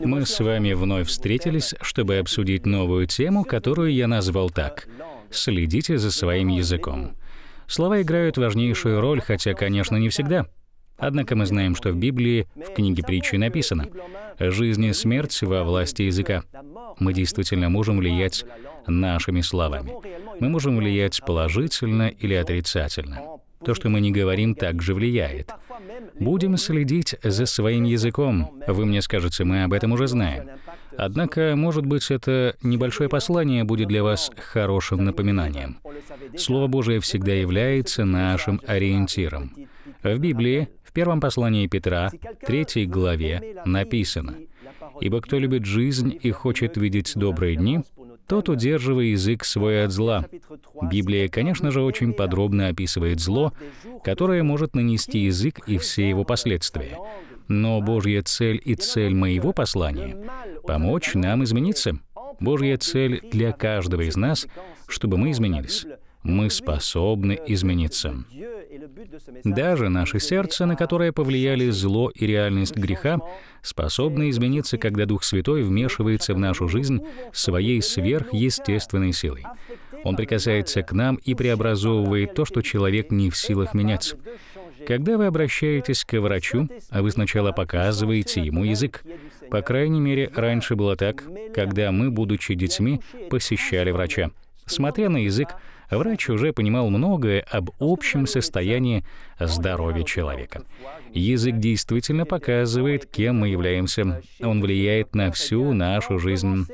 Мы с вами вновь встретились, чтобы обсудить новую тему, которую я назвал так — «Следите за своим языком». Слова играют важнейшую роль, хотя, конечно, не всегда. Однако мы знаем, что в Библии, в книге притчи написано «Жизнь и смерть во власти языка». Мы действительно можем влиять нашими словами. Мы можем влиять положительно или отрицательно. То, что мы не говорим, также влияет. Будем следить за своим языком. Вы мне скажете, мы об этом уже знаем. Однако, может быть, это небольшое послание будет для вас хорошим напоминанием. Слово Божие всегда является нашим ориентиром. В Библии, в первом послании Петра, третьей главе, написано, «Ибо кто любит жизнь и хочет видеть добрые дни, тот, удерживая язык свой от зла. Библия, конечно же, очень подробно описывает зло, которое может нанести язык и все его последствия. Но Божья цель и цель моего послания — помочь нам измениться. Божья цель для каждого из нас, чтобы мы изменились. Мы способны измениться. Даже наше сердце, на которое повлияли зло и реальность греха, способно э, измениться, э, когда Дух Святой э, вмешивается в нашу жизнь своей сверхъестественной силой. Он прикасается к нам и преобразовывает то, что человек не в силах менять. Когда вы обращаетесь к врачу, а вы сначала показываете ему язык. По крайней мере, раньше было так, когда мы, будучи детьми, посещали врача. Смотря на язык, Врач уже понимал многое об общем состоянии здоровья человека. Язык действительно показывает, кем мы являемся. Он влияет на всю нашу жизнь.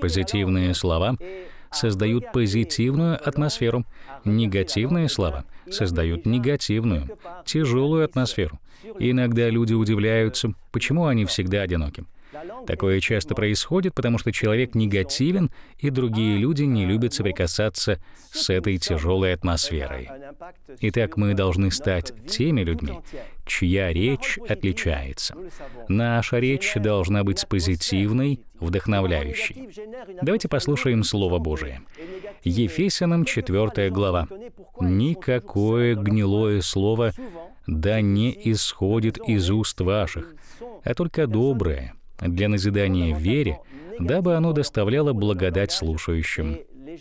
Позитивные слова создают позитивную атмосферу. Негативные слова создают негативную, тяжелую атмосферу. Иногда люди удивляются, почему они всегда одиноки. Такое часто происходит, потому что человек негативен, и другие люди не любят соприкасаться с этой тяжелой атмосферой. Итак, мы должны стать теми людьми, чья речь отличается. Наша речь должна быть позитивной, вдохновляющей. Давайте послушаем Слово Божие. Ефесянам 4 глава. «Никакое гнилое слово да не исходит из уст ваших, а только доброе, для назидания в вере, дабы оно доставляло благодать слушающим.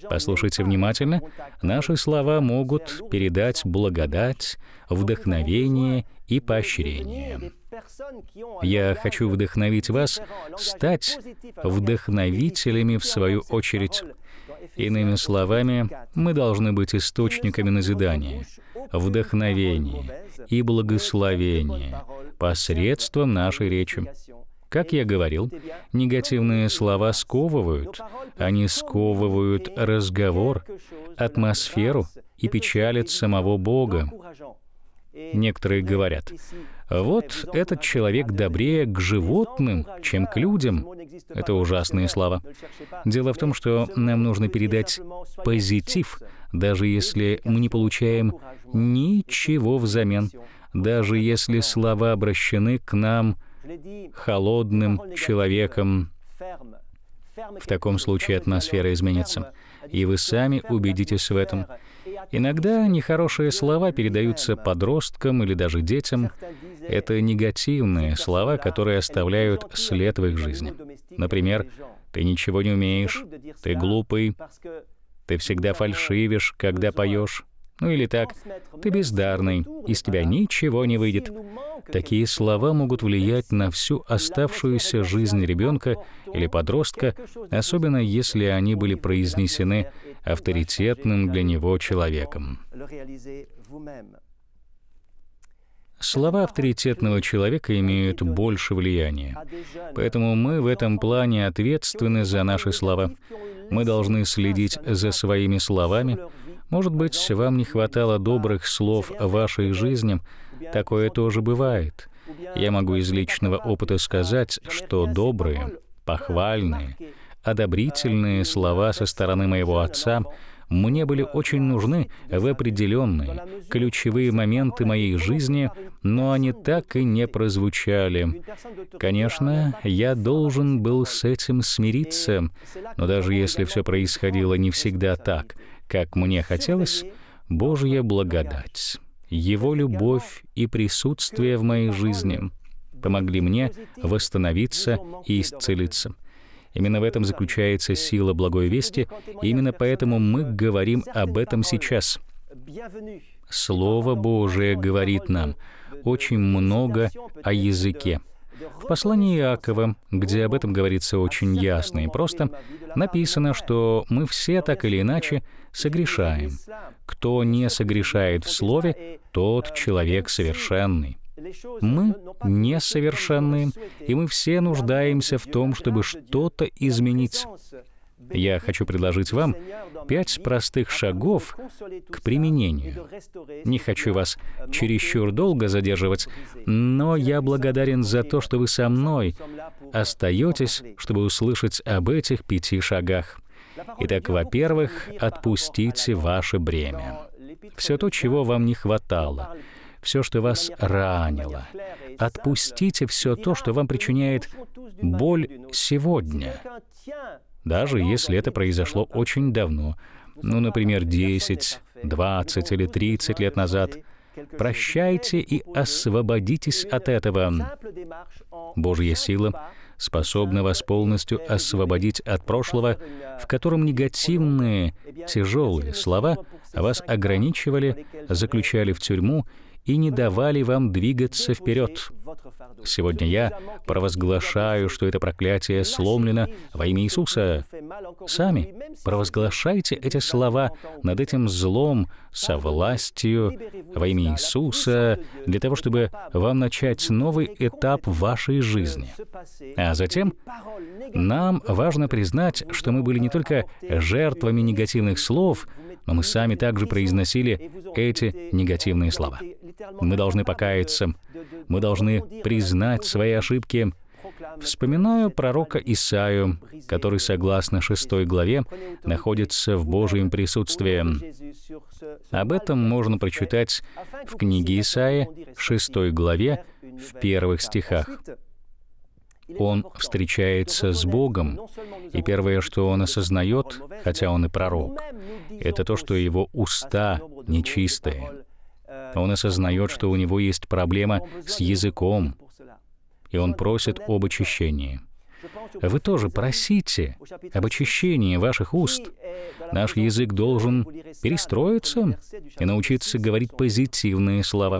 Послушайте внимательно, наши слова могут передать благодать, вдохновение и поощрение. Я хочу вдохновить вас стать вдохновителями в свою очередь. Иными словами, мы должны быть источниками назидания, вдохновения и благословения посредством нашей речи. Как я говорил, негативные слова сковывают. Они сковывают разговор, атмосферу и печалят самого Бога. Некоторые говорят, вот этот человек добрее к животным, чем к людям. Это ужасные слова. Дело в том, что нам нужно передать позитив, даже если мы не получаем ничего взамен, даже если слова обращены к нам – холодным человеком, в таком случае атмосфера изменится. И вы сами убедитесь в этом. Иногда нехорошие слова передаются подросткам или даже детям. Это негативные слова, которые оставляют след в их жизни. Например, «ты ничего не умеешь», «ты глупый», «ты всегда фальшивишь, когда поешь», ну или так, ты бездарный, из тебя ничего не выйдет. Такие слова могут влиять на всю оставшуюся жизнь ребенка или подростка, особенно если они были произнесены авторитетным для него человеком. Слова авторитетного человека имеют больше влияния. Поэтому мы в этом плане ответственны за наши слова. Мы должны следить за своими словами, может быть, вам не хватало добрых слов о вашей жизни. Такое тоже бывает. Я могу из личного опыта сказать, что добрые, похвальные, одобрительные слова со стороны моего отца мне были очень нужны в определенные ключевые моменты моей жизни, но они так и не прозвучали. Конечно, я должен был с этим смириться, но даже если все происходило не всегда так, как мне хотелось, Божья благодать, Его любовь и присутствие в моей жизни помогли мне восстановиться и исцелиться. Именно в этом заключается сила благой вести, и именно поэтому мы говорим об этом сейчас. Слово Божие говорит нам очень много о языке. В послании Иакова, где об этом говорится очень ясно и просто, написано, что мы все так или иначе согрешаем. Кто не согрешает в слове, тот человек совершенный. Мы несовершенны, и мы все нуждаемся в том, чтобы что-то изменить. Я хочу предложить вам пять простых шагов к применению. Не хочу вас чересчур долго задерживать, но я благодарен за то, что вы со мной остаетесь, чтобы услышать об этих пяти шагах. Итак, во-первых, отпустите ваше бремя. Все то, чего вам не хватало, все, что вас ранило. Отпустите все то, что вам причиняет боль сегодня даже если это произошло очень давно, ну, например, 10, 20 или 30 лет назад. Прощайте и освободитесь от этого. Божья сила способна вас полностью освободить от прошлого, в котором негативные, тяжелые слова вас ограничивали, заключали в тюрьму и не давали вам двигаться вперед. Сегодня я провозглашаю, что это проклятие сломлено во имя Иисуса. Сами провозглашайте эти слова над этим злом со властью во имя Иисуса, для того, чтобы вам начать новый этап вашей жизни. А затем нам важно признать, что мы были не только жертвами негативных слов, но мы сами также произносили эти негативные слова. Мы должны покаяться, мы должны признать свои ошибки. Вспоминаю пророка Исаию, который, согласно шестой главе, находится в Божьем присутствии. Об этом можно прочитать в книге Исаии, шестой главе, в первых стихах он встречается с Богом, и первое, что он осознает, хотя он и пророк, это то, что его уста нечистые. Он осознает, что у него есть проблема с языком, и он просит об очищении. Вы тоже просите об очищении ваших уст. Наш язык должен перестроиться и научиться говорить позитивные слова.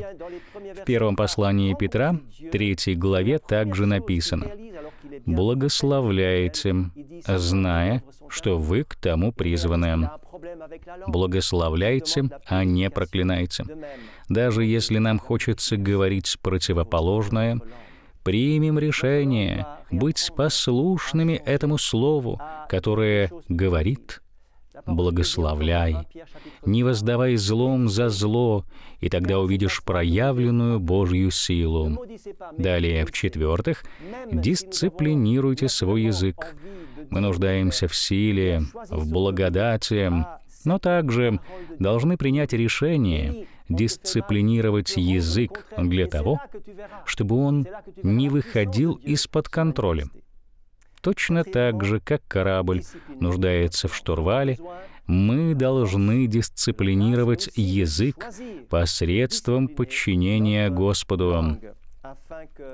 В первом послании Петра, третьей главе, также написано «Благословляйте, зная, что вы к тому призваны». Благословляйте, а не проклинайте. Даже если нам хочется говорить противоположное — примем решение быть послушными этому Слову, которое говорит «Благословляй, не воздавай злом за зло, и тогда увидишь проявленную Божью силу». Далее, в-четвертых, дисциплинируйте свой язык. Мы нуждаемся в силе, в благодати, но также должны принять решение дисциплинировать язык для того, чтобы он не выходил из-под контроля. Точно так же, как корабль нуждается в штурвале, мы должны дисциплинировать язык посредством подчинения Господу.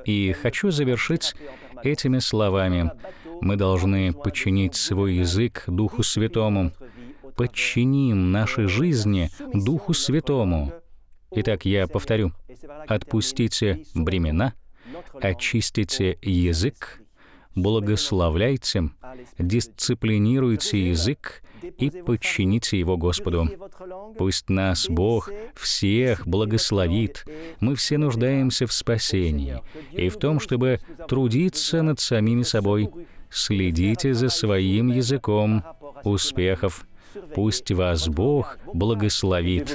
И хочу завершить этими словами. Мы должны подчинить свой язык Духу Святому, подчиним наши жизни Духу Святому. Итак, я повторю. Отпустите бремена, очистите язык, благословляйте, дисциплинируйте язык и подчините его Господу. Пусть нас Бог всех благословит. Мы все нуждаемся в спасении и в том, чтобы трудиться над самими собой. Следите за своим языком. Успехов! Пусть вас Бог благословит.